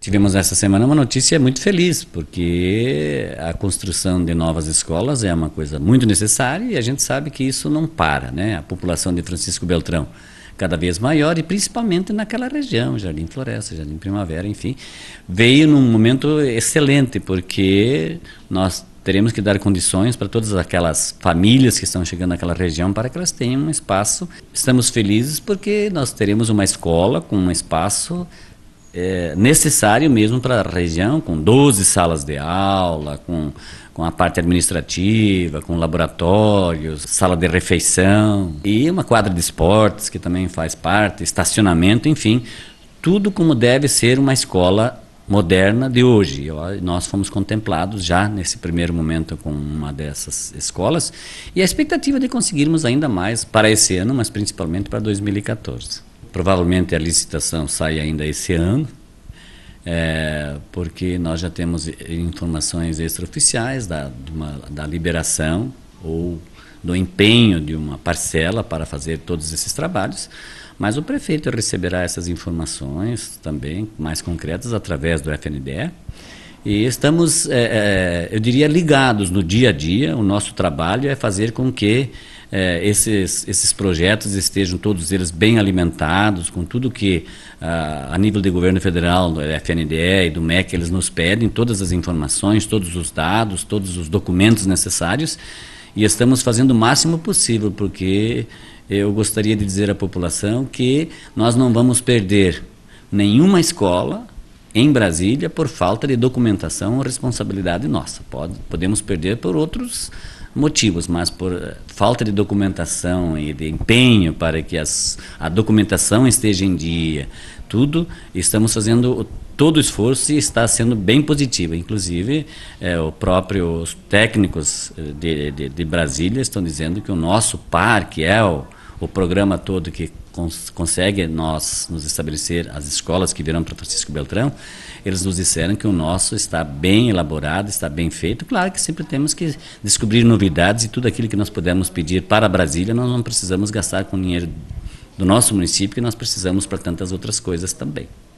Tivemos essa semana uma notícia muito feliz, porque a construção de novas escolas é uma coisa muito necessária e a gente sabe que isso não para, né? A população de Francisco Beltrão cada vez maior e principalmente naquela região, Jardim Floresta, Jardim Primavera, enfim, veio num momento excelente, porque nós teremos que dar condições para todas aquelas famílias que estão chegando naquela região para que elas tenham um espaço. Estamos felizes porque nós teremos uma escola com um espaço é, necessário mesmo para a região, com 12 salas de aula, com, com a parte administrativa, com laboratórios, sala de refeição e uma quadra de esportes que também faz parte, estacionamento, enfim, tudo como deve ser uma escola moderna de hoje. Nós fomos contemplados já nesse primeiro momento com uma dessas escolas e a expectativa de conseguirmos ainda mais para esse ano, mas principalmente para 2014. Provavelmente a licitação sai ainda esse ano, é, porque nós já temos informações extraoficiais da, uma, da liberação ou do empenho de uma parcela para fazer todos esses trabalhos, mas o prefeito receberá essas informações também mais concretas através do FNDE. E estamos, é, é, eu diria, ligados no dia a dia. O nosso trabalho é fazer com que é, esses, esses projetos estejam todos eles bem alimentados, com tudo que a, ah, a nível de governo federal, do FNDE e do MEC, eles nos pedem, todas as informações, todos os dados, todos os documentos necessários, e estamos fazendo o máximo possível, porque eu gostaria de dizer à população que nós não vamos perder nenhuma escola em Brasília por falta de documentação ou responsabilidade nossa. Pode, podemos perder por outros motivos, mas por eh, falta de documentação e de empenho para que as, a documentação esteja em dia, tudo, estamos fazendo todo o esforço e está sendo bem positivo. Inclusive, é, o próprio, os próprios técnicos eh, de, de, de Brasília estão dizendo que o nosso parque é o o programa todo que cons consegue nós nos estabelecer, as escolas que virão para Francisco Beltrão, eles nos disseram que o nosso está bem elaborado, está bem feito. Claro que sempre temos que descobrir novidades e tudo aquilo que nós pudermos pedir para Brasília, nós não precisamos gastar com dinheiro do nosso município, que nós precisamos para tantas outras coisas também.